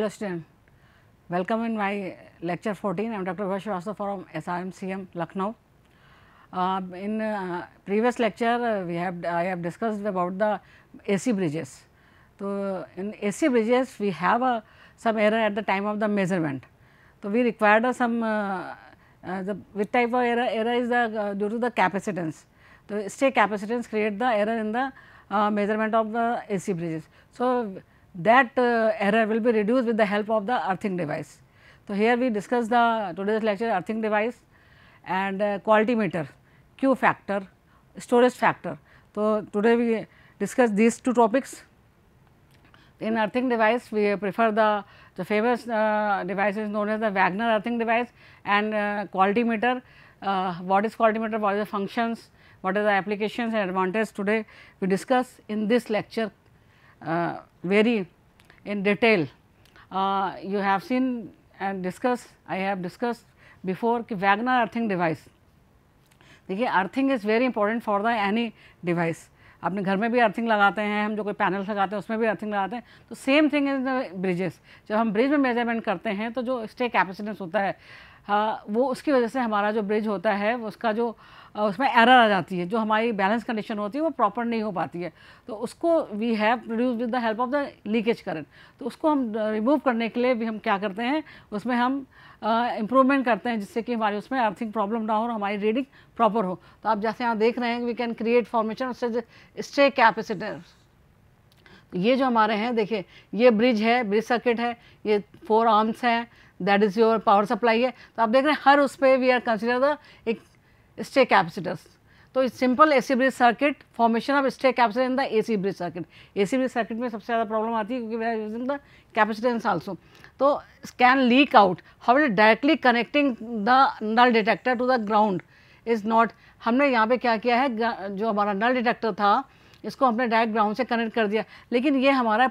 Hello students, welcome in my lecture 14. I am Dr. Vashwasa from SRMCM Lucknow. Uh, in uh, previous lecture, uh, we have I have discussed about the AC bridges. So, in AC bridges, we have uh, some error at the time of the measurement. So, we required uh, some uh, the with type of error error is the due to the capacitance. So, stay capacitance create the error in the measurement of the AC bridges. So, that uh, error will be reduced with the help of the earthing device. So, here we discuss the today's lecture earthing device and uh, quality meter, Q factor, storage factor. So, today we discuss these two topics. In earthing device, we prefer the, the famous uh, device is known as the Wagner earthing device and uh, quality meter. Uh, what is quality meter, what are the functions, what are the applications and advantages today we discuss in this lecture Uh, very in detail. Uh, you have seen and discussed, I have discussed before कि Wagner earthing device. देखिए earthing is very important for the any device अपने घर में भी earthing लगाते हैं हम जो कोई पैनल लगाते हैं उसमें भी अर्थिंग लगाते हैं तो same thing is the bridges जब हम ब्रिज में मेजरमेंट करते हैं तो जो स्टे कैपेसिटेंस होता है हाँ, वो उसकी वजह से हमारा जो ब्रिज होता है उसका जो उसमें एरर आ जाती है जो हमारी बैलेंस कंडीशन होती है वो प्रॉपर नहीं हो पाती है तो उसको we have produce with the help of the leakage current तो उसको हम रिमूव करने के लिए भी हम क्या करते हैं उसमें हम इम्प्रूवमेंट uh, करते हैं जिससे कि हमारी उसमें अर्थिंग प्रॉब्लम ना हो और हमारी रीडिंग प्रॉपर हो तो आप जैसे यहाँ देख रहे हैं वी कैन क्रिएट फॉर्मेशन उससे स्टे कैपेसिटर ये जो हमारे हैं देखिए ये ब्रिज है ब्रिज सर्किट है ये फोर आर्म्स हैं that is your power supply है तो आप देख रहे हैं हर उस पर वी आर कंसिडर द एक स्टे कैपेसिटर्स तो simple A C bridge circuit formation of stay capacitor in the A C bridge circuit A C bridge circuit में सबसे ज़्यादा प्रॉब्लम आती है क्योंकि we are using the capacitance also तो can leak out how it directly connecting the null detector to the ground is not हमने यहाँ पे क्या किया है जो हमारा नल डिटेक्टर था इसको हमने डायरेक्ट ग्राउंड से कनेक्ट कर दिया लेकिन ये हमारा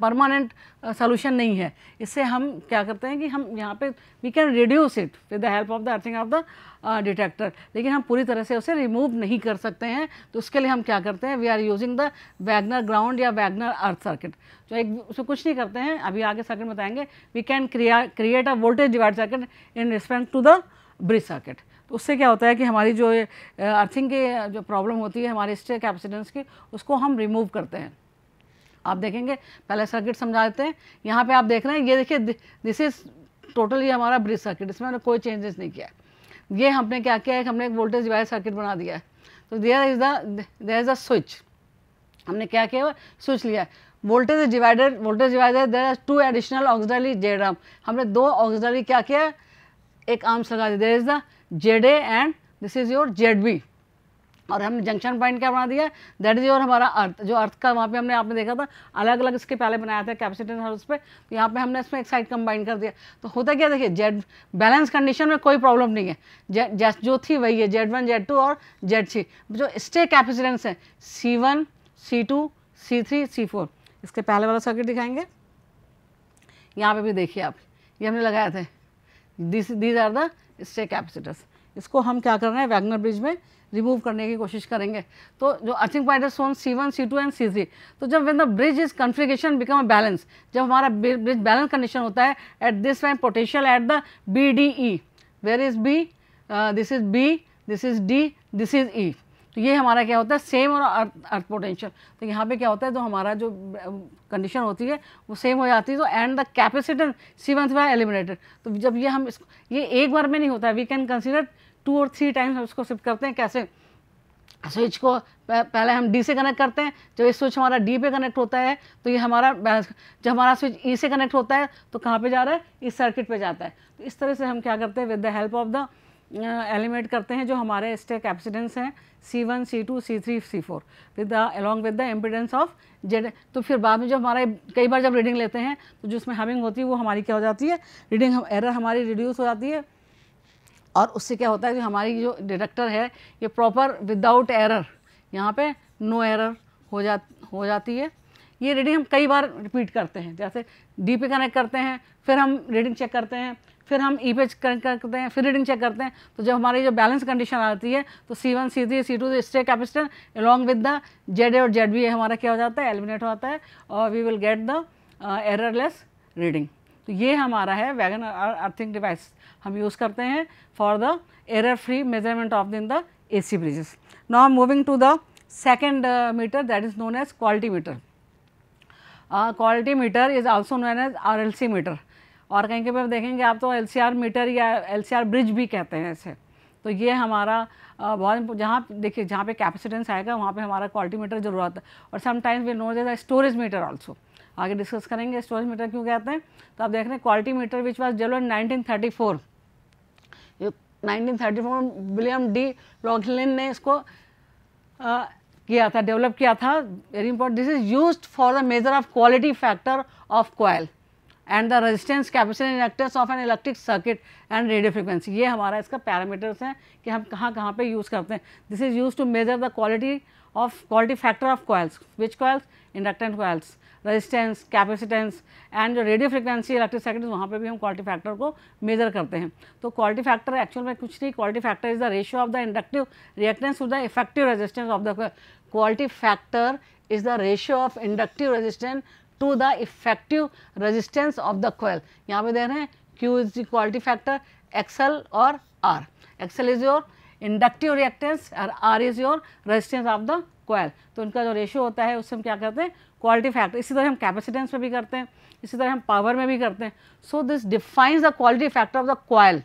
परमानेंट सोल्यूशन नहीं है इससे हम क्या करते हैं कि हम यहाँ पे we can reduce it with the help of the earthing of the detector लेकिन हम पूरी तरह से उसे रिमूव नहीं कर सकते हैं तो उसके लिए हम क्या करते हैं we are using the Wagner ground या वैगनर अर्थ सर्किट तो एक उसको कुछ नहीं करते हैं अभी आगे सर्किट बताएंगे we can create a voltage divide circuit in respect to the bridge circuit उससे क्या होता है कि हमारी जो अर्थिंग की जो प्रॉब्लम होती है हमारे स्टे कैपेसिटेंस की उसको हम रिमूव करते हैं आप देखेंगे पहले सर्किट समझा देते हैं यहाँ पे आप देख रहे हैं ये देखिए दिस इज़ टोटली हमारा ब्रिज सर्किट इसमें हमने कोई चेंजेस नहीं किया ये हमने क्या किया है कि हमने एक वोल्टेज डिवाइड सर्किट बना दिया है तो there is the is a switch हमने क्या किया स्विच लिया है voltage divider voltage divider there are two additional auxiliary जेडम हमने दो ऑक्सडरी क्या किया है एक आर्म्स लगा दिया there is the Z A and this is your Z B और हमने जंक्शन पॉइंट क्या बना दिया दैट इज़ योर हमारा अर्थ जो अर्थ का वहाँ पे हमने आपने देखा था अलग अलग इसके पहले बनाया था कैपेसिटी था उस पर तो यहाँ पे हमने इसमें एक साइड कंबाइन कर दिया तो होता क्या देखिए जेड बैलेंस कंडीशन में कोई प्रॉब्लम नहीं है जे, जे, जो थी वही है जेड वन जेड टू और जेड थ्री जो स्टे कैपेसिटेंस है C one C two C three C four इसके पहले वाला सर्किट दिखाएंगे यहाँ पर भी देखिए आप ये हमने लगाया था this these are the stay capacitors इसको हम क्या कर रहे हैं वैगनर ब्रिज में रिमूव करने की कोशिश करेंगे तो जो अर्थिंग पाइडर सोन C one C two and C three तो जब when the bridge is configuration become a balance जब हमारा ब्रिज बैलेंस कंडीशन होता है at this time potential at the B D E where is B this is B this is D this is E तो ये हमारा क्या होता है सेम और अर्थ अर्थ पोटेंशियल तो यहाँ पे क्या होता है जो हमारा जो कंडीशन होती है वो सेम हो जाती है तो and the capacitor C one by eliminated तो जब ये हम इसको ये एक बार में नहीं होता है वी कैन कंसिडर टू और थ्री टाइम्स हम इसको शिफ्ट करते हैं कैसे स्विच को पहले हम डी से कनेक्ट करते हैं जब ये स्विच हमारा डी पे कनेक्ट होता है तो ये हमारा बैलेंस जब हमारा स्विच ई e से कनेक्ट होता है तो कहाँ पे जा रहा है इस e सर्किट पे जाता है तो इस तरह से हम क्या करते हैं with the help of the eliminate करते हैं जो हमारे स्टे एप्सिडेंस हैं C one C two C three C four with the along with the impedance of Z तो फिर बाद में जब हमारा कई बार जब रीडिंग लेते हैं तो जिसमें हमिंग होती है वो हमारी क्या हो जाती है रीडिंग एरर हमारी रिड्यूस हो जाती है और उससे क्या होता है कि हमारी जो डिडक्टर है ये प्रॉपर विदाउट एरर यहाँ पे नो एरर हो जा हो जाती है ये रीडिंग हम कई बार रिपीट करते हैं जैसे डी पे कनेक्ट करते हैं फिर हम रीडिंग चेक करते हैं फिर हम ई e पे करते हैं फिर रीडिंग चेक करते हैं तो जब हमारी जो बैलेंस कंडीशन आती है तो C one C three C two stay capacitor along with the Z और जेड बी हमारा क्या हो जाता है एलिमिनेट होता है और we will get the errorless reading तो ये हमारा है वैगन अर्थिंग डिवाइस हम यूज़ करते हैं for the error free measurement of in the A C bridges now moving to the second meter that is known as quality meter quality metre is also known as R L C meter और कहीं कहीं पर देखेंगे आप तो L meter या L bridge भी कहते हैं इसे तो ये हमारा बहुत जहाँ देखिए जहाँ पे कैपेसिटेंस आएगा वहाँ पे हमारा क्वालिटी मीटर जरूरत है और sometimes we know the storage meter also आगे डिस्कस करेंगे स्टोरेज मीटर क्यों कहते हैं तो आप देख रहे हैं क्वालिटी मीटर विच वॉज जेलो nineteen thirty four nineteen thirty four William D Loughlin ने इसको आ, किया था डेवलप किया था very important this is use for the measure of quality factor of coil and the resistance and inductance of an electric circuit and radio frequency ये हमारा इसका पैरामीटर्स हैं कि हम कहाँ कहाँ पे यूज़ करते हैं this is use to measure the quality of quality factor of coils which coils inductance coils resistance capacitance and जो रेडियो फ्रिक्वेंसी इलेक्ट्रिक सर्किट वहाँ पर भी हम क्वालिटी फैक्टर को मेजर करते हैं तो क्वालिटी फैक्टर एक्चुअल में कुछ नहीं quality factor is the ratio of the inductive reactance to the effective resistance of the quality factor is the ratio of inductive resistance to the effective resistance of the coil यहाँ पे दे रहे हैं Q is the quality factor XL और R XL is your inductive reactance और R is your resistance of the coil तो इनका जो रेशियो होता है उससे हम क्या करते हैं क्वालिटी फैक्टर इसी तरह हम कैपेसिटेंस में भी करते हैं इसी तरह हम पावर में भी करते हैं so this defines the quality factor of the coil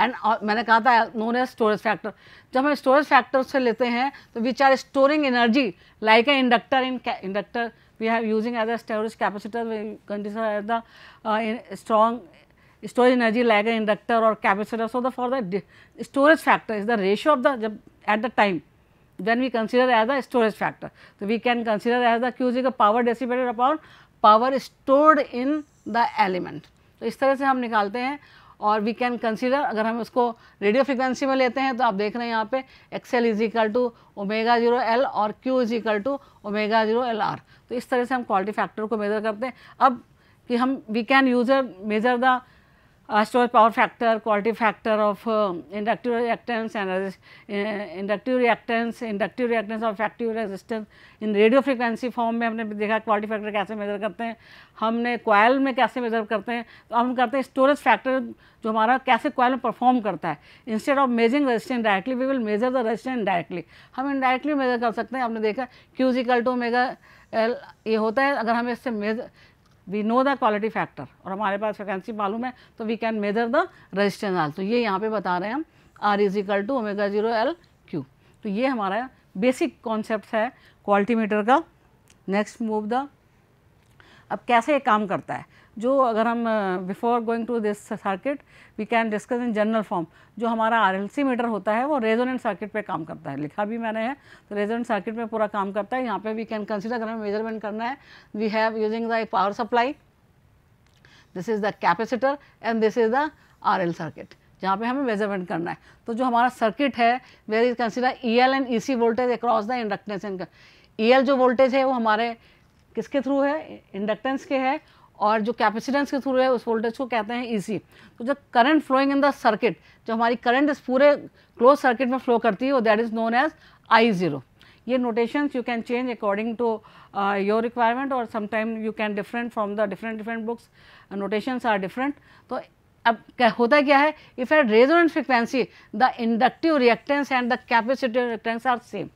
and मैंने कहा था नोन एज स्टोरेज फैक्टर जब हम स्टोरेज फैक्टर से लेते हैं तो which are storing energy like a inductor in inductor we have using as a storage capacitor we consider as the uh, strong storage energy like an inductor or capacitor. So, the for the storage factor is the ratio of the at the time then we consider as a storage factor. So, we can consider as the Q is equal power dissipated upon power stored in the element. तो इस तरह से हम निकालते हैं और we can consider अगर हम उसको रेडियो फ्रिक्वेंसी में लेते हैं तो आप देख रहे हैं यहाँ पे XL is equal to omega zero L और Q is equal to omega zero L R तो इस तरह से हम क्वालिटी फैक्टर को मेजर करते हैं अब कि हम we can user measure the Um, uh, power factor quality factor of inductive reactance and inductive reactance inductive reactance reactants, और effective resistance in radio frequency form में हमने देखा क्वालिटी फैक्टर कैसे मेजर करते हैं हमने कोयल में कैसे मेजर करते हैं तो हम करते हैं स्टोरेज फैक्टर जो हमारा कैसे कोयल में परफॉर्म करता है instead of measuring resistance directly we will measure the resistance directly हम इनडायरेक्टली मेजर कर सकते हैं हमने देखा क्यूजिकल टू मेगा एल ये होता है अगर हमें इससे measure we know the quality factor और हमारे पास वैकेंसी मालूम है तो we can measure the resistance also ये यहाँ पे बता रहे हैं हम R is equal to omega zero L Q तो ये हमारा बेसिक कॉन्सेप्ट है क्वालिटी मीटर का नेक्स्ट मूव द अब कैसे काम करता है जो अगर हम before going to this circuit we can discuss in general form जो हमारा आर मीटर होता है वो रेजोनेंट सर्किट पे काम करता है लिखा भी मैंने है तो रेजोनेंट सर्किट में पूरा काम करता है यहाँ पे वी कैन कंसिडर अगर हमें मेजरमेंट करना है we have using the power supply this is the capacitor and this is the R circuit जहाँ पे हमें मेजरमेंट करना है तो जो हमारा सर्किट है where is consider E L and E C voltage across the inductance and E L जो वोल्टेज है वो हमारे किसके थ्रू है इंडक्टेंस के है और जो कैपेसिटेंस के थ्रू है उस वोल्टेज को कहते हैं ई e तो जब current flowing in the circuit जो हमारी करंट इस पूरे क्लोज सर्किट में फ्लो करती है that is known as I zero ये notations you can change according to your requirement और sometime you can different from the different different books notations are different तो अब क्या होता क्या है if at resonant frequency the inductive reactance and the capacitive reactance are same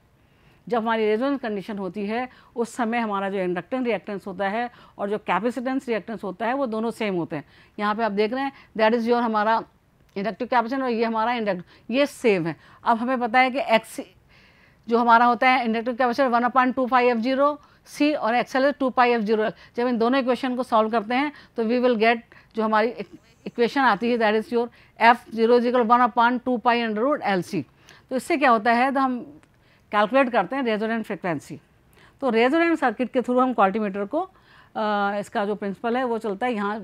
जब हमारी resonance condition होती है उस समय हमारा जो इंडक्टन रिएक्टेंस होता है और जो कैपेसिटेंस रिएक्टेंस होता है वो दोनों सेम होते हैं यहाँ पे आप देख रहे हैं दैट इज़ योर हमारा इंडक्टिव कैपेसिटेंस और ये हमारा इंडक्ट ये सेम है अब हमें पता है कि एक्स जो हमारा होता है inductive capacitor one upon two five F zero C और XL two pi F zero जब इन दोनों इक्वेशन को सॉल्व करते हैं तो वी विल गेट जो हमारी इक्वेशन e-, आती है that is your F zero zero one point two pi under root L C तो इससे क्या होता है तो हम कैलकुलेट करते हैं रेजोनेंट फ्रिक्वेंसी तो रेजोनेंट सर्किट के थ्रू हम क्वाल्टीमीटर को आ, इसका जो प्रिंसिपल है वो चलता है यहाँ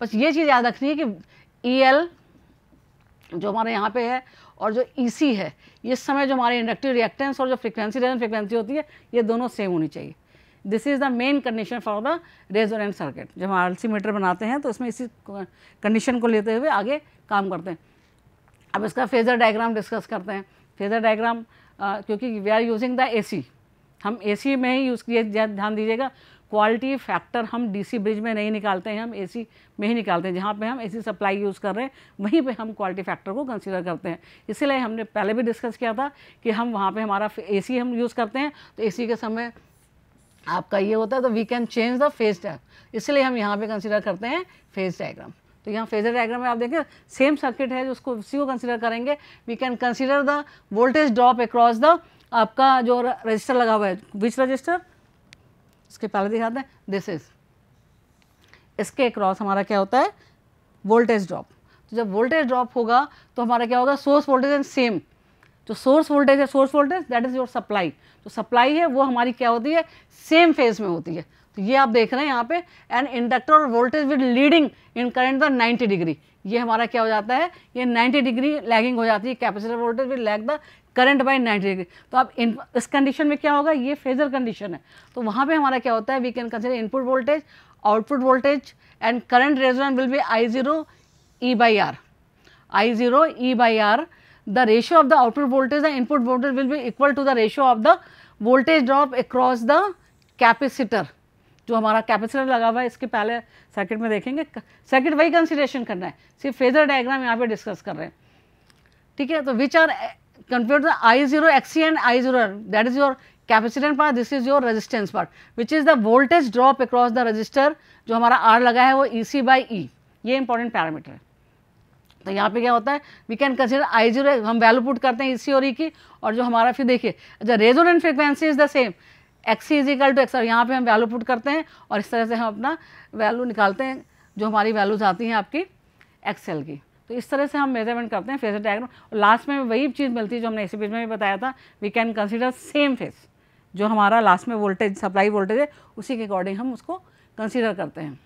बस ये चीज़ याद रखनी है कि ई e एल जो हमारे यहाँ पे है और जो ई e सी है इस समय जो हमारे इंडक्टिव रिएक्टेंस और जो फ्रिक्वेंसी रेजोनेंट फ्रिक्वेंसी होती है ये दोनों सेम होनी चाहिए this is the main condition for the resonant circuit जब हम आर मीटर बनाते हैं तो इसमें इसी कंडीशन को लेते हुए आगे काम करते हैं अब इसका फेज़र डायग्राम डिस्कस करते हैं फेज़र डायग्राम क्योंकि we are using the A हम ए में ही यूज़ किए ध्यान दीजिएगा क्वालिटी फैक्टर हम डीसी ब्रिज में नहीं निकालते हैं हम एसी में ही निकालते हैं जहाँ पे हम एसी सप्लाई यूज़ कर रहे हैं वहीं पे हम क्वालिटी फैक्टर को कंसीडर करते हैं इसीलिए हमने पहले भी डिस्कस किया था कि हम वहाँ पे हमारा एसी हम यूज़ करते हैं तो एसी के समय आपका ये होता है तो we can change the phase tag इसलिए हम यहाँ पर कंसिडर करते हैं फेस डायग्राम तो यहाँ फेजर डायग्राम में आप देखें सेम सर्किट है जो उसको उसी को कंसिडर करेंगे we can consider the voltage drop across the आपका जो रजिस्टर लगा हुआ है विच रजिस्टर इसके पहले दिखाते हैं दिस इज इसके अक्रॉस हमारा क्या होता है वोल्टेज ड्रॉप तो जब वोल्टेज ड्रॉप होगा तो हमारा क्या होगा सोर्स वोल्टेज एंड सेम जो सोर्स वोल्टेज है source voltage that is your supply जो सप्लाई है वो हमारी क्या होती है सेम फेज में होती है ये आप देख रहे हैं यहाँ पे एंड इंडक्टर और voltage with leading in current the 90 degree ये हमारा क्या हो जाता है ये 90 डिग्री लैगिंग हो जाती है capacitor voltage with lag the current by 90 degree तो आप इन इस कंडीशन में क्या होगा ये फेजर कंडीशन है तो वहाँ पे हमारा क्या होता है we can consider input voltage output voltage and current resonance will be I zero E by R I zero E by R the ratio of the output voltage the input voltage will be equal to the ratio of the voltage drop across the capacitor जो हमारा capacitor लगा हुआ है इसके पहले circuit में देखेंगे circuit वही कंसिडरेशन करना है सिर्फ फेजर डायग्राम यहाँ पे डिस्कस कर रहे हैं ठीक है तो which are computer I zero XC and I zero that is your capacitance part this is your resistance part which is the voltage drop across the resistor जो हमारा आर लगा है वो ई सी बाई ई ये important parameter है तो यहाँ पे क्या होता है we can consider I zero हम वैल्यू पुट करते हैं ई e सी और ई e की और जो हमारा फिर देखिए अच्छा resonant frequency is the same X is equal to X यहाँ पे हम वैल्यू पुट करते हैं और इस तरह से हम अपना वैल्यू निकालते हैं जो हमारी वैल्यूज आती हैं आपकी एक्सेल की तो इस तरह से हम मेजरमेंट करते हैं फेस डायग्राम और लास्ट में वही चीज़ मिलती है जो हमने इसी बीच में भी बताया था we can consider same phase जो हमारा लास्ट में वोल्टेज सप्लाई वोल्टेज है उसी के अकॉर्डिंग हम उसको कंसिडर करते हैं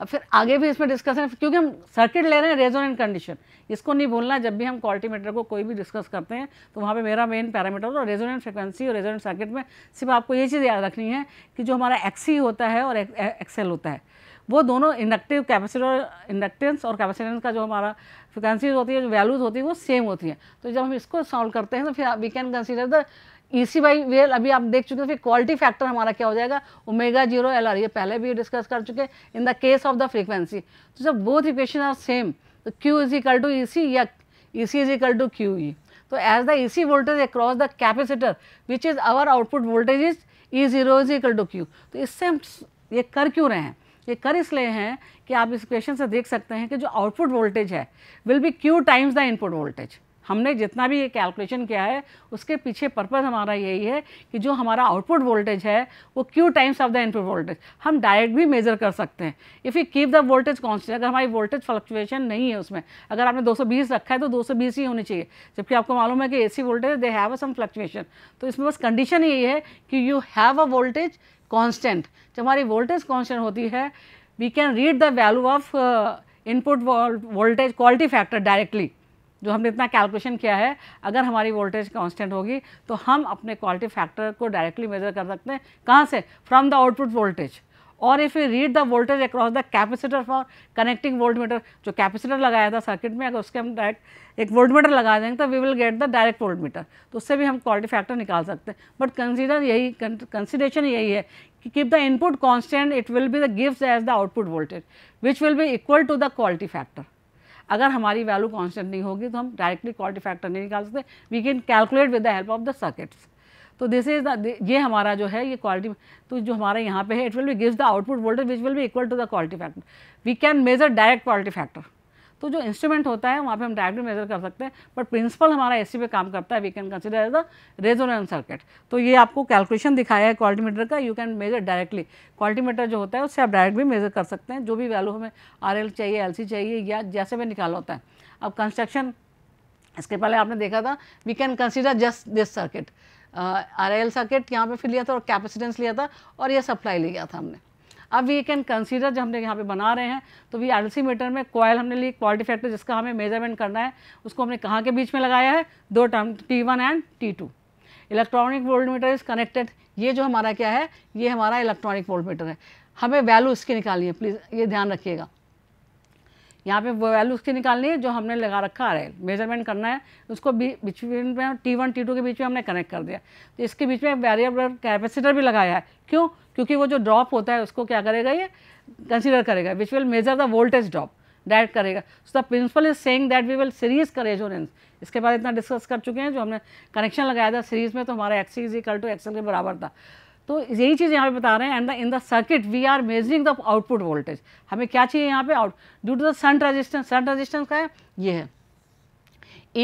अब फिर आगे भी इसमें डिस्कशन क्योंकि हम सर्किट ले रहे हैं रेजोनेंट कंडीशन इसको नहीं भूलना जब भी हम मीटर को कोई भी डिस्कस करते हैं तो वहाँ पे मेरा मेन पैरामीटर और रेजोनेंट फ्रिक्वेंसी और रेजोनेंट सर्किट में सिर्फ आपको ये चीज़ याद रखनी है कि जो हमारा एक्सी होता है और एक्सेल होता है वो दोनों इंडक्टिव कैपेसिटर इंडक्टेंस और कैपेसिटेंस का जो हमारा फ्रिक्वेंसीज होती है जो वैल्यूज़ होती है वो सेम होती है तो जब हम इसको सॉल्व करते हैं तो फिर we can consider the E C by well अभी आप देख चुके हैं फिर क्वालिटी फैक्टर हमारा क्या हो जाएगा ओमेगा जीरो एल आर ये पहले भी डिस्कस कर चुके हैं in the case of the frequency तो जब बोथ इक्वेशन आर सेम तो Q is equal to E C या E C is equal to Q E तो as the E C voltage across the capacitor which is our output voltage is E zero is equal to Q तो इससे हम ये कर क्यों रहे हैं ये कर इसलिए हैं कि आप इस क्वेश्चन से देख सकते हैं कि जो आउटपुट वोल्टेज है will be Q times the input voltage हमने जितना भी ये कैलकुलेशन किया है उसके पीछे पर्पज़ हमारा यही है कि जो हमारा आउटपुट वोल्टेज है वो Q times of the input voltage हम डायरेक्ट भी मेज़र कर सकते हैं if you keep the voltage constant अगर हमारी वोल्टेज फ्लक्चुएशन नहीं है उसमें अगर आपने 220 रखा है तो 220 ही होनी चाहिए जबकि आपको मालूम है कि a voltage they have a some fluctuation तो इसमें बस कंडीशन यही है कि you have a voltage constant जब हमारी वोल्टेज कॉन्स्टेंट होती है we can read the value of input voltage quality factor directly जो हमने इतना कैलकुलेशन किया है अगर हमारी वोल्टेज कांस्टेंट होगी तो हम अपने क्वालिटी फैक्टर को डायरेक्टली मेजर कर सकते हैं कहाँ से फ्रॉम द आउटपुट वोल्टेज और if you read the voltage across the capacitor for connecting volt meter जो कैपेसिटर लगाया था सर्किट में अगर उसके हम डायरेक्ट एक वोल्ट मीटर लगा देंगे तो we will get the direct volt meter तो उससे भी हम क्वालिटी फैक्टर निकाल सकते हैं बट कंसीडर यही कंसिडेशन यही है कि keep the input constant it will be the gives as the output voltage which will be equal to the quality factor अगर हमारी वैल्यू कॉन्स्टेंट नहीं होगी तो हम डायरेक्टली क्वालिटी फैक्टर नहीं निकाल सकते we can calculate with the help of the circuits तो दिस इज ये हमारा जो है ये क्वालिटी तो जो हमारा यहाँ पे है it will be gives the output voltage which will भी equal to the quality factor we can measure direct quality factor तो जो इंस्ट्रूमेंट होता है वहाँ पे हम डायरेक्टली मेजर कर सकते हैं बट प्रिंसिपल हमारा एसी पे काम करता है we can consider as the resonance circuit तो ये आपको कैलकुलेशन दिखाया है क्वालिटीमीटर का you can measure directly quality meter जो होता है उससे आप डायरेक्ट भी मेजर कर सकते हैं जो भी वैल्यू हमें आर चाहिए एल चाहिए या जैसे भी निकाल होता है अब कंस्ट्रक्शन इसके पहले आपने देखा था we can consider just this circuit R circuit यहाँ पे फिर लिया था और कैपेसिटेंस लिया था और यह सप्लाई लिया था हमने अब वी कैन कंसीडर जो हमने यहाँ पे बना रहे हैं तो वी एल मीटर में कॉयल हमने ली क्वालिटी फैक्टर जिसका हमें मेजरमेंट करना है उसको हमने कहाँ के बीच में लगाया है दो term T one and T two electronic volt meter is connected ये जो हमारा क्या है ये हमारा इलेक्ट्रॉनिक वोल्ट मीटर है हमें वैल्यू इसकी निकालनी है प्लीज़ ये ध्यान रखिएगा यहाँ पे वैल्यू उसकी निकालनी है जो हमने लगा रखा आर एल मेजरमेंट करना है उसको बीच में टी वन टी टू के बीच में हमने कनेक्ट कर दिया तो इसके बीच में वेरिएबल कैपेसिटर भी लगाया है क्यों क्योंकि वो जो ड्रॉप होता है उसको क्या करेगा ये कंसिडर करेगा which will measure the voltage drop direct करेगा so the principle is same that we will series का रेजोनेंस इसके बाद इतना डिस्कस कर चुके हैं जो हमने कनेक्शन लगाया था सीरीज में तो हमारा XC is equal to XL के बराबर था तो यही चीज़ यहाँ पे बता रहे हैं and in the circuit we are measuring the output voltage हमें क्या चाहिए यहाँ पे out due to the sun resistance sun resistance का है ये है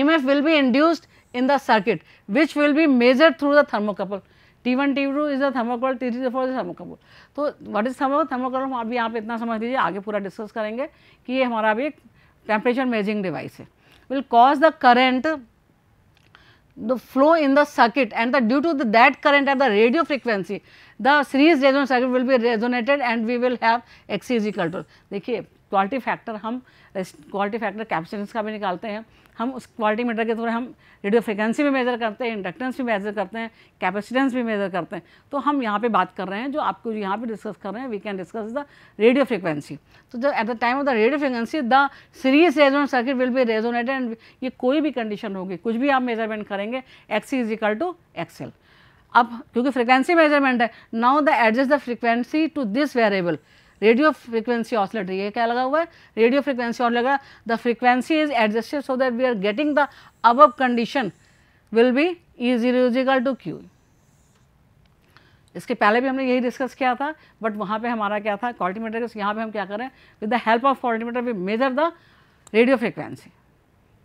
F will be induced in the circuit which will be measure through the thermocouple T one T two is the thermocouple T three four is thermocouple तो what is thermocole thermocole हम अभी यहाँ पे इतना समझ लीजिए आगे पूरा डिस्कस करेंगे कि ये हमारा अभी एक टेम्परेचर मेजरिंग डिवाइस है will cause the current the flow in the circuit and the due to the, that current and the radio frequency the series resonance circuit will be resonated and we will have x is equal to. देखिए quality factor हम quality factor capacitance का भी निकालते हैं हम उस quality meter के through हम रेडियो फ्रिक्वेंसी भी मेज़र करते हैं इंडक्टेंस भी मेज़र करते हैं कैपेसिटेंस भी मेज़र करते हैं तो हम यहाँ पे बात कर रहे हैं जो आपको यहाँ पे डिस्कस कर रहे हैं we can discuss the radio frequency तो जब at the time of the radio frequency the series resonate circuit will be resonated and ये कोई भी कंडीशन होगी कुछ भी आप मेजरमेंट करेंगे X is equal to XL अब क्योंकि फ्रिक्वेंसी मेजरमेंट है now the adjust the frequency to this variable radio frequency oscillator ये क्या लगा हुआ है रेडियो फ्रिक्वेंसी ऑसलेटर लगा the frequency is adjusted so that we are getting the अब condition will be E zero is equal to Q इसके पहले भी हमने यही डिस्कस किया था बट वहाँ पे हमारा क्या था कॉल्टीमीटर यहाँ पे हम क्या करें with the help of quality meter we measure the radio frequency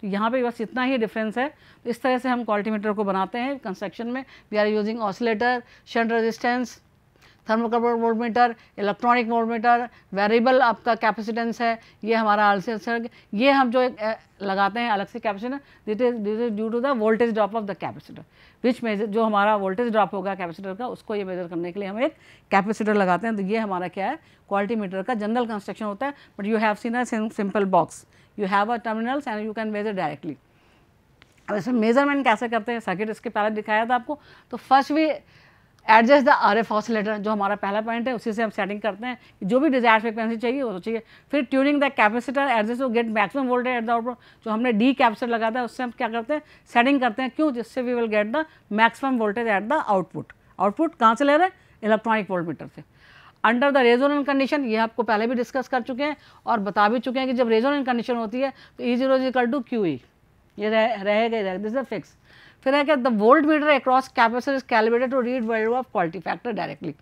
तो यहाँ पे बस इतना ही डिफरेंस है तो इस तरह से हम कॉल्टीमीटर को बनाते हैं कंस्ट्रक्शन में we are using oscillator shunt resistance thermocouple voltmeter electronic voltmeter variable आपका कैपेसिटेंस है ये हमारा आलसर ये हम जो एक लगाते हैं अलग से capacitor that is that is due to the voltage drop of the capacitor which measure जो हमारा वोल्टेज ड्रॉप होगा कैपेसिटर का उसको ये मेजर करने के लिए हम एक कैपेसिटर लगाते हैं तो ये हमारा क्या है क्वालिटी मीटर का जनरल कंस्ट्रक्शन होता है but you have seen a simple box you have a terminals and you can measure directly अब इसमें मेजरमेंट कैसे करते हैं सर्किट इसके पहले दिखाया था आपको तो फर्स्ट भी adjust the R F oscillator जो हमारा पहला पॉइंट है उसी से हम सेटिंग करते हैं जो भी डिजायर फ्रिक्वेंसी चाहिए वो चाहिए फिर ट्यूनिंग द कैपेसिटर एडजस्ट वो get maximum voltage at the output जो हमने डी कैपेसिटर लगा था उससे हम क्या करते हैं सेटिंग करते हैं क्यों जिससे we will get the maximum voltage at the output output कहाँ से ले रहे हैं इलेक्ट्रॉनिक वोल्ट मीटर से अंडर द रेजोन कंडीशन ये आपको पहले भी डिस्कस कर चुके हैं और बता भी चुके हैं कि जब रेजोन कंडीशन होती है तो E zero equal to Q E ये रह, रहेगा रहे, दिस इज फिक्स फिर है क्या the volt meter across capacitor is calculated to read value of quality factor directly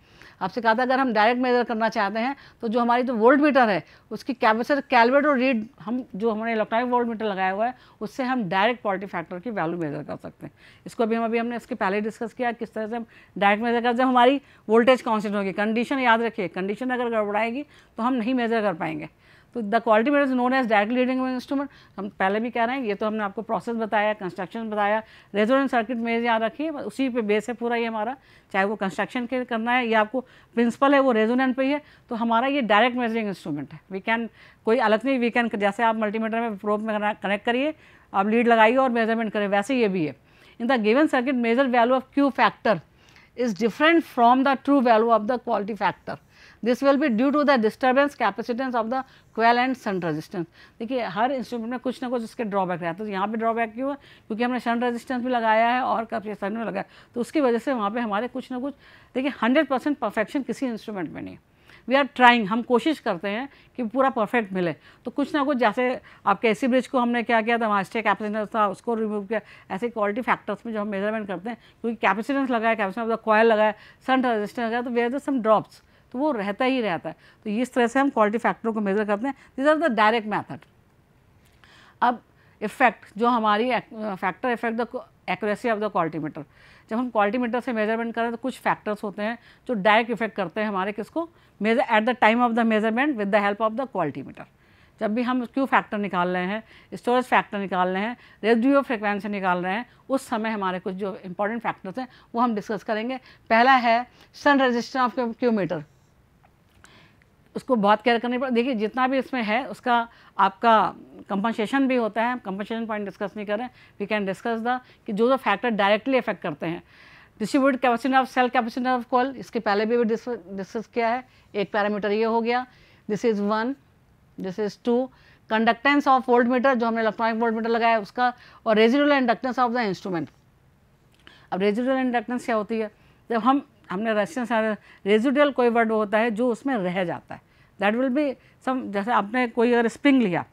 आपसे कहा था अगर हम डायरेक्ट मेजर करना चाहते हैं तो जो हमारी जो वोल्ट मीटर है उसकी कैपेसिटर कैलकुलेट और रीड हम जो हमने इलेक्ट्रॉनिक वोल्ट मीटर लगाया हुआ है उससे हम डायरेक्ट क्वालिटी फैक्टर की वैल्यू मेजर कर सकते हैं इसको अभी हम अभी हमने इसके पहले डिस्कस किया किस तरह से हम डायरेक्ट मेजर करते हैं हमारी वोल्टेज कॉन्सेंट होगी कंडीशन याद रखिए कंडीशन अगर गड़बड़ाएगी तो हम नहीं मेजर कर पाएंगे तो the quality meter is known as directly reading instrument हम पहले भी कह रहे हैं ये तो हमने आपको प्रोसेस बताया कंस्ट्रक्शन बताया रेजोनेंट सर्किट मेज यहाँ रखिए उसी पे बेस है पूरा ये हमारा चाहे वो कंस्ट्रक्शन के करना है या आपको प्रिंसिपल है वो रेजोनेंट पे ही है तो हमारा ये डायरेक्ट मेजरिंग इंस्ट्रूमेंट है वी कैन कोई अलग नहीं वी कैन जैसे आप मल्टीमीटर में प्रोप में कनेक्ट करिए आप लीड लगाइए और मेजरमेंट करें वैसे ये भी है in the given circuit measure value of Q factor is different from the true value of the quality factor this will be due to the disturbance capacitance of the coil and shunt resistance देखिए हर instrument में कुछ ना कुछ उसके drawback रहता है तो यहाँ पे ड्रॉबैक क्यों है क्योंकि हमने सन रेजिस्टेंस भी लगाया है और कब सन में लगाया तो उसकी वजह से वहाँ पर हमारे कुछ ना कुछ देखिए हंड्रेड परसेंट परफेक्शन किसी इंस्ट्रूमेंट में नहीं वी आर ट्राइंग हम कोशिश करते हैं कि पूरा परफेक्ट मिले तो कुछ ना कुछ जैसे आपके एसी ब्रिज को हमने क्या किया था वहाँ स्टे कैपेसिटेंस था उसको रिमूव किया ऐसे क्वालिटी फैक्टर्स में जो हम मेजरमेंट करते हैं क्योंकि कैपेसिटेंस लगाया कैपेसिटेंस ऑफ द कॉयल लगाया सन रेजिस्टेंस लगाया तो वे आर सम ड्रॉप्स तो वो रहता ही रहता है तो इस तरह से हम क्वालिटी फैक्टरों को मेज़र करते हैं this are the direct method अब इफेक्ट जो हमारी factor effect the accuracy of the quality meter जब हम क्वालिटी मीटर से मेजरमेंट करें तो कुछ फैक्टर्स होते हैं जो डायरेक्ट इफेक्ट करते हैं हमारे किसको measure at the time of the measurement with the help of the quality meter जब भी हम क्यू फैक्टर निकाल रहे हैं स्टोरेज फैक्टर निकाल रहे हैं रेडियो फ्रिक्वेंसी निकाल रहे हैं उस समय हमारे कुछ जो इंपॉर्टेंट फैक्टर्स हैं वो हम डिस्कस करेंगे पहला है shunt resistor of Q meter उसको बहुत केयर करनी पड़ती देखिए जितना भी इसमें है उसका आपका कंपनसेशन भी होता है कंपनसेशन पॉइंट डिस्कस नहीं करें वी कैन डिस्कस द कि जो जो फैक्टर डायरेक्टली अफेक्ट करते हैं distribute capacity of self capacity of coil इसके पहले भी डिस्कस किया है एक पैरामीटर ये हो गया this is one this is two conductance of volt meter जो हमने इलेक्ट्रॉनिक वोल्ट मीटर लगाया उसका और residual inductance of the instrument अब रेजिडुअल इंडक्टेंस क्या होती है जब हम हमने रेसिडेंस रेजिडुअल कोई वर्ड होता है जो उसमें रह जाता है दैट विल बी सम जैसे आपने कोई अगर स्प्रिंग लिया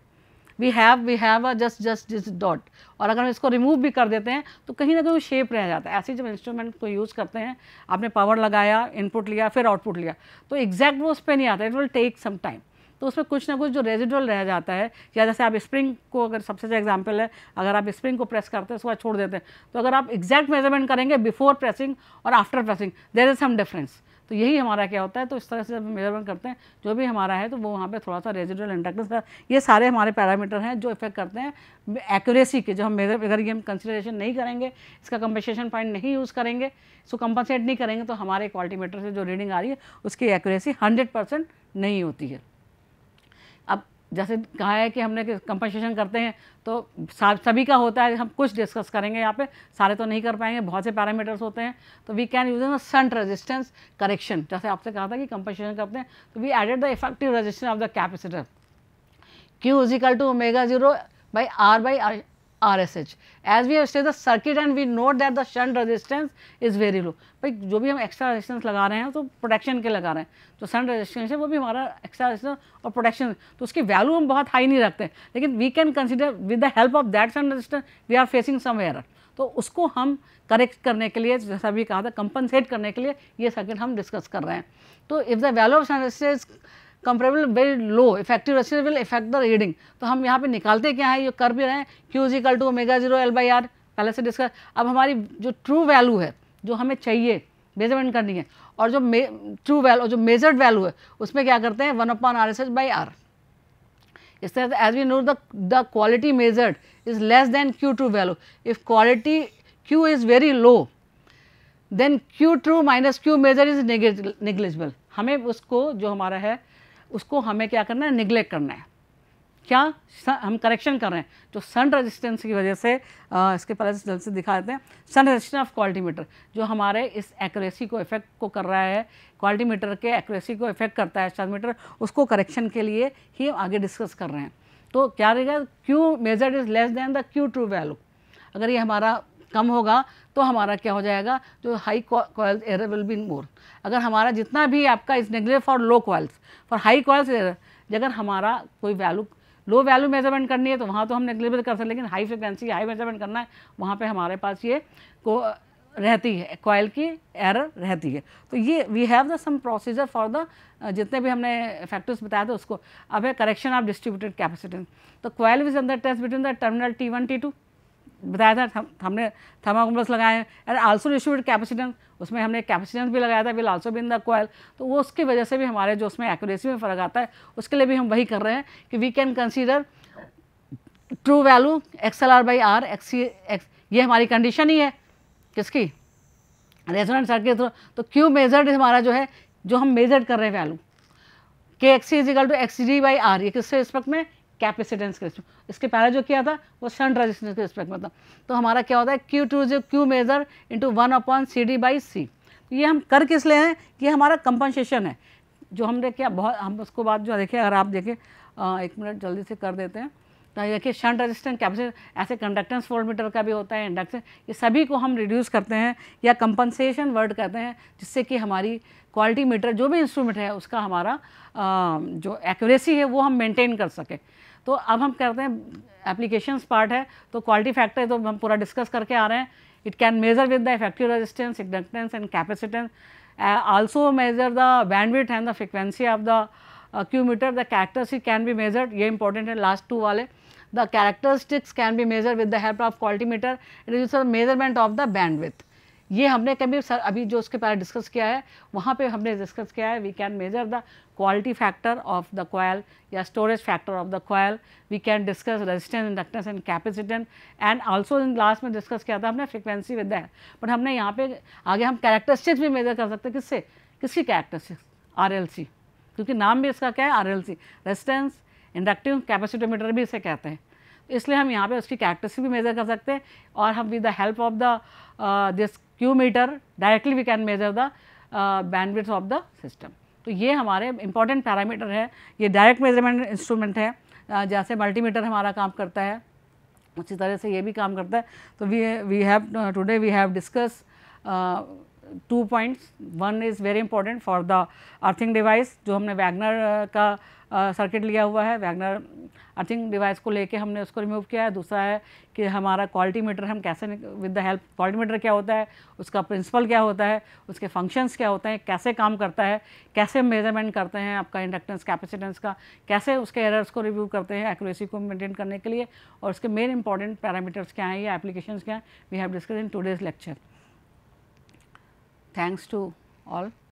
we have we have a just just this dot और अगर हम इसको रिमूव भी कर देते हैं तो कहीं ना कहीं शेप रह जाता है ऐसे जब इंस्ट्रूमेंट को यूज़ करते हैं आपने पावर लगाया इनपुट लिया फिर आउटपुट लिया तो एग्जैक्ट वो उस पर नहीं आता it will take some time तो उसमें कुछ ना कुछ जो रेजिडुअल रह जाता है या जैसे आप स्प्रिंग को अगर सबसे अच्छा एग्जाम्पल है अगर आप स्प्रिंग को प्रेस करते हैं उसके बाद छोड़ देते हैं तो अगर आप एग्जैक्ट मेजरमेंट करेंगे बिफोर प्रेसिंग और after pressing there is some difference तो यही हमारा क्या होता है तो इस तरह से जब मेजरमेंट करते हैं जो भी हमारा है तो वो वहाँ पर थोड़ा सा रेजिडल इंडक्टेंस ये सारे हमारे पैरामीटर हैं जो इफेक्ट करते हैं एक्यूरेसी के जो हम मेजर अगर ये हम कंसिडरेशन नहीं करेंगे इसका कंपनसेशन पॉइंट नहीं यूज़ करेंगे इसको कंपनसेट नहीं करेंगे तो हमारे क्वालिटी मीटर से जो रीडिंग आ रही है उसकी एक्यूरेसी हंड्रेड नहीं होती है जैसे कहा है कि हमने कंपनसेशन करते हैं तो सभी का होता है हम कुछ डिस्कस करेंगे यहाँ पे सारे तो नहीं कर पाएंगे बहुत से पैरामीटर्स होते हैं तो we can use in shunt resistance correction जैसे आपसे कहा था कि कंपनसेशन करते हैं तो we added the effective resistance of the capacitor Q is equal to omega zero by R by RSH. As we have studied the circuit and we note that the shunt resistance is very low. भाई जो भी हम extra resistance लगा रहे हैं तो protection के लगा रहे हैं तो shunt resistance है वो भी हमारा extra resistance और protection तो उसकी value हम बहुत high नहीं रखते लेकिन we can consider with the help of that shunt resistance we are facing some error. तो उसको हम करेक्ट करने के लिए जैसा भी कहा था कंपनसेट करने के लिए ये सर्किट हम डिस्कस कर रहे हैं तो if the value of shunt resistance comparable very low effective ratio will effect the reading तो हम यहाँ पे निकालते क्या है ये कर भी रहे हैं Q is equal to omega zero L by R पहले से डिस्कस अब हमारी जो ट्रू वैल्यू है जो हमें चाहिए मेजरमेंट करनी है और जो ट्रू वैल्यू जो मेजर्ड वैल्यू है उसमें क्या करते हैं one upon R S S by R इस तरह से as we know the quality measured is less than Q true value if quality Q is very low then Q true minus Q measure is negligible हमें उसको जो हमारा है उसको हमें क्या करना है निग्लेक्ट करना है क्या हम करेक्शन कर रहे हैं जो सन रेजिस्टेंस की वजह से आ, इसके पहले जल्द से दिखा देते हैं shunt resistance of quality meter जो हमारे इस एक्यूरेसी को इफेक्ट को कर रहा है क्वालिटी मीटर के एक्यूरेसी को इफेक्ट करता है सन मीटर उसको करेक्शन के लिए ही आगे डिस्कस कर रहे हैं तो क्या रहेगा Q measured is less than the Q true value अगर ये हमारा कम होगा तो हमारा क्या हो जाएगा जो high coils error will be more अगर हमारा जितना भी आपका is negative for low coils for high coils error अगर हमारा कोई वैल्यू लो वैल्यू मेजरमेंट करनी है तो वहाँ तो हम नेग्लेबल कर सकते लेकिन हाई फ्रिक्वेंसी हाई मेजरमेंट करना है वहाँ पे हमारे पास ये को रहती है कॉयल की एरर रहती है तो ये we have the some procedure for the जितने भी हमने फैक्टर्स बताए थे उसको अब है करेक्शन ऑफ डिस्ट्रीब्यूटेड कैपेसिटेंस तो coil which under test between the terminal T one T two बताया था हमने थर्माकम्बल्स लगाए एंड आल्सो रिश्यूड कैपेसिटेंस उसमें हमने कैपेसिटेंस भी लगाया था will also been the coil तो वो उसकी वजह से भी हमारे जो उसमें एक्यूरेसी में फ़र्क आता है उसके लिए भी हम वही कर रहे हैं कि we can consider true value X L R by R X ये हमारी कंडीशन ही है किसकी रेजोनेंट सर्किट थ्रू तो क्यू मेजर्ड हमारा जो है जो हम मेजर्ड कर रहे हैं वैल्यू के X is equal to X G by R ये किससे रिस्पेक्ट में कैपेसिटेंस के रिस्पेक्ट इसके पहले जो किया था वो शंट रेजिस्टेंस के रिस्पेक्ट में था तो हमारा क्या होता है क्यू टू जो Q measure into one upon C D by C ये हम कर किस लिए हैं कि हमारा कंपनसेशन है जो हमने क्या बहुत हम उसको बाद जो देखिए अगर आप देखें एक मिनट जल्दी से कर देते हैं तो देखिए शंट रेजिस्टेंस कैपेसिटी ऐसे कंडक्टेंस वोल्टमीटर मीटर का भी होता है इंडक्शन ये सभी को हम रिड्यूस करते हैं या कंपनसेशन वर्ड करते हैं जिससे कि हमारी क्वालिटी मीटर जो भी इंस्ट्रूमेंट है उसका हमारा आ, जो एक्यूरेसी है वो हम मेंटेन कर सकें तो अब हम करते हैं एप्लीकेशन पार्ट है तो क्वालिटी फैक्टर तो हम पूरा डिस्कस करके आ रहे हैं it can measure with the effective resistance inductance and capacitance also measure the bandwidth and the frequency of the Q meter the characters characteristic can be measure ये इंपॉर्टेंट है last two वाले the characteristics can be measure with the help of quality meter it is the measurement of the bandwidth ये हमने कभी sir अभी जो उसके पहले डिस्कस किया है वहाँ पे हमने डिस्कस किया है we can measure the quality factor of the coil या storage factor of the coil we can discuss resistance inductance and capacitance and also in last में डिस्कस किया था हमने फ्रिक्वेंसी विद दैट बट हमने यहाँ पे आगे हम कैरेक्टरिस्टिक्स भी मेजर कर सकते हैं किससे किसकी कैरेक्टरिस्टिक्स आर एल सी क्योंकि नाम भी इसका क्या है R L C resistance inductive capacitance meter भी इसे कहते हैं इसलिए हम यहाँ पे उसकी कैरेक्टरिस्टिक भी मेजर कर सकते हैं और हम with the help of the this meter directly directly we can measure the bandwidth of the system तो ये हमारे इंपॉर्टेंट पैरामीटर है ये डायरेक्ट मेजरमेंट इंस्ट्रूमेंट है uh, जैसे मल्टीमीटर हमारा काम करता है उसी तरह से ये भी काम करता है तो we we have today we have discuss two points one is very important for the earthing device जो हमने वैगनर uh, का सर्किट लिया हुआ है वैगनर अर्थिंग डिवाइस को लेके हमने उसको रिमूव किया है दूसरा है कि हमारा क्वालिटी मीटर हम कैसे with the help quality meter क्या होता है उसका प्रिंसिपल क्या होता है उसके फंक्शंस क्या होते हैं कैसे काम करता है कैसे मेजरमेंट करते हैं आपका इंडक्टेंस कैपेसिटेंस का कैसे उसके एरर्स को रिव्यू करते हैं एक्यूरेसी को मेंटेन करने के लिए और उसके मेन इंपॉर्टेंट पैरामीटर्स क्या हैं या एप्लीकेशन क्या हैं we have discuss in today's lecture thanks to all